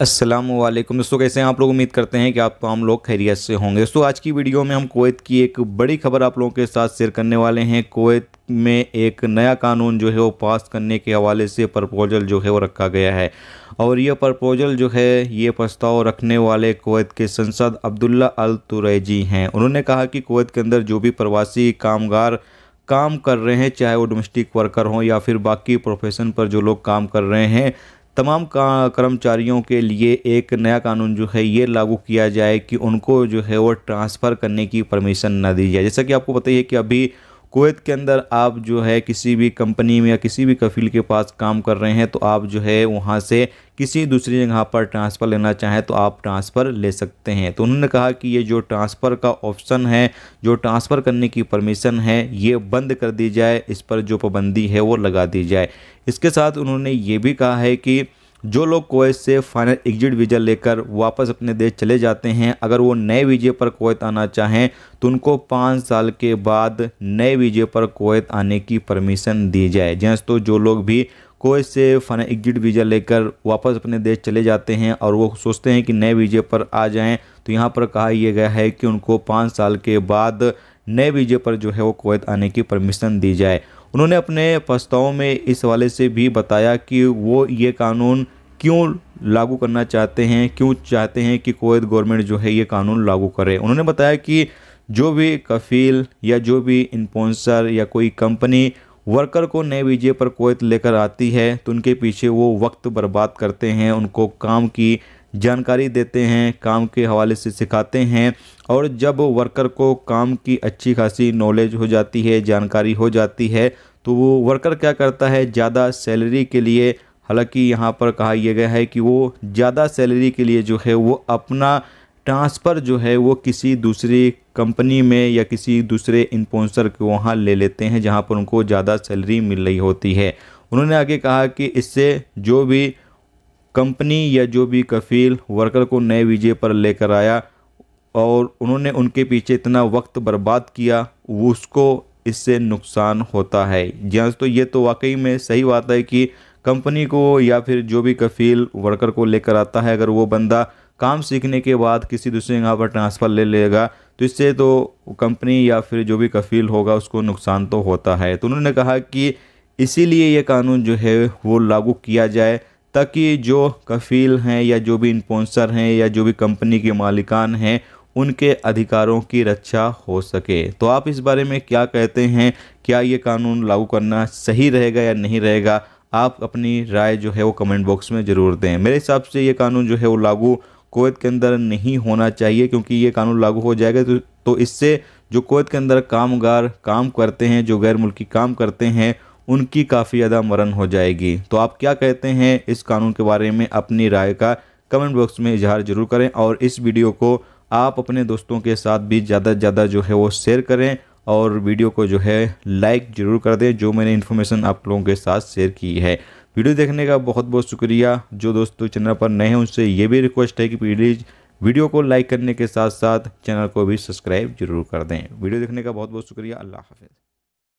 असलम दोस्तों कैसे हैं आप लोग उम्मीद करते हैं कि आप तमाम लोग खैरियत से होंगे दोस्तों आज की वीडियो में हम कोवैत की एक बड़ी खबर आप लोगों के साथ शेयर करने वाले हैं कोवैत में एक नया कानून जो है वो पास करने के हवाले से प्रपोजल जो है वो रखा गया है और यह प्रपोजल जो है ये प्रस्ताव रखने वाले कोवैत के संसद अब्दुल्ला अल तुरैजी हैं उन्होंने कहा कि कोवैत के अंदर जो भी प्रवासी कामगार काम कर रहे हैं चाहे वो डोमेस्टिक वर्कर हों या फिर बाकी प्रोफेशन पर जो लोग काम कर रहे हैं तमाम कर्मचारियों के लिए एक नया कानून जो है ये लागू किया जाए कि उनको जो है वो ट्रांसफ़र करने की परमिशन ना दी जाए जैसा कि आपको बताइए कि अभी कोवैत के अंदर आप जो है किसी भी कंपनी में या किसी भी कफील के पास काम कर रहे हैं तो आप जो है वहाँ से किसी दूसरी जगह पर ट्रांसफ़र लेना चाहें तो आप ट्रांसफ़र ले सकते हैं तो उन्होंने कहा कि ये जो ट्रांसफ़र का ऑप्शन है जो ट्रांसफ़र करने की परमिशन है ये बंद कर दी जाए इस पर जो पाबंदी है वो लगा दी जाए इसके साथ उन्होंने ये भी कहा है कि जो लोग कोवैत से फाइनल एग्जिट वीज़ा लेकर वापस अपने देश चले जाते हैं अगर वो नए वीज़े पर कोवैत आना चाहें तो उनको पाँच साल के बाद नए वीज़े पर कोवैत आने की परमिशन दी जाए जैस हाँ, तो जो लोग भी कोवैत से फाइनल एग्जिट वीज़ा लेकर वापस अपने देश चले जाते हैं और वो सोचते हैं कि नए वीज़े पर आ जाएँ तो यहाँ पर कहा यह गया है कि उनको पाँच साल के बाद नए वीजे पर जो है वो कुवैत आने की परमिशन दी जाए उन्होंने अपने प्रस्ताव में इस हवाले से भी बताया कि वो ये कानून क्यों लागू करना चाहते हैं क्यों चाहते हैं कि कोवैत गवर्नमेंट जो है ये कानून लागू करे उन्होंने बताया कि जो भी कफील या जो भी इंपोन्सर या कोई कंपनी वर्कर को नए वीजे पर कोवैत लेकर आती है तो उनके पीछे वो वक्त बर्बाद करते हैं उनको काम की जानकारी देते हैं काम के हवाले से सिखाते हैं और जब वर्कर को काम की अच्छी खासी नॉलेज हो जाती है जानकारी हो जाती है तो वो वर्कर क्या करता है ज़्यादा सैलरी के लिए हालांकि यहाँ पर कहा यह गया है कि वो ज़्यादा सैलरी के लिए जो है वो अपना ट्रांसफ़र जो है वो किसी दूसरी कंपनी में या किसी दूसरे इन्पोन्सर के वहाँ ले लेते हैं जहाँ पर उनको ज़्यादा सैलरी मिल रही होती है उन्होंने आगे कहा कि इससे जो भी कंपनी या जो भी कफील वर्कर को नए वीजे पर लेकर आया और उन्होंने उनके पीछे इतना वक्त बर्बाद किया उसको इससे नुकसान होता है जहाँ तो ये तो वाकई में सही बात है कि कंपनी को या फिर जो भी कफील वर्कर को लेकर आता है अगर वो बंदा काम सीखने के बाद किसी दूसरे जगह पर ट्रांसफ़र ले लेगा तो इससे तो कंपनी या फिर जो भी कफील होगा उसको नुकसान तो होता है तो उन्होंने कहा कि इसीलिए ये कानून जो है वो लागू किया जाए ताकि जो कफील हैं या जो भी इन्पोंसर हैं या जो भी कंपनी के मालिकान हैं उनके अधिकारों की रक्षा हो सके तो आप इस बारे में क्या कहते हैं क्या ये कानून लागू करना सही रहेगा या नहीं रहेगा आप अपनी राय जो है वो कमेंट बॉक्स में ज़रूर दें मेरे हिसाब से ये कानून जो है वो लागू कोवैत के अंदर नहीं होना चाहिए क्योंकि ये कानून लागू हो जाएगा तो, तो इससे जो कोवैत के अंदर कामगार काम करते हैं जो गैर मुल्की काम करते हैं उनकी काफ़ी ज़्यादा मरण हो जाएगी तो आप क्या कहते हैं इस कानून के बारे में अपनी राय का कमेंट बॉक्स में इजहार जरूर करें और इस वीडियो को आप अपने दोस्तों के साथ भी ज़्यादा से ज़्यादा जो है वो शेयर करें और वीडियो को जो है लाइक ज़रूर कर दें जो मैंने इन्फॉर्मेशन आप लोगों के साथ शेयर की है वीडियो देखने का बहुत बहुत शुक्रिया जो दोस्तों चैनल पर नए हैं उनसे ये भी रिक्वेस्ट है कि प्लीज़ वीडियो को लाइक करने के साथ साथ चैनल को भी सब्सक्राइब जरूर कर दें वीडियो देखने का बहुत बहुत शुक्रिया अल्लाह हाफिज़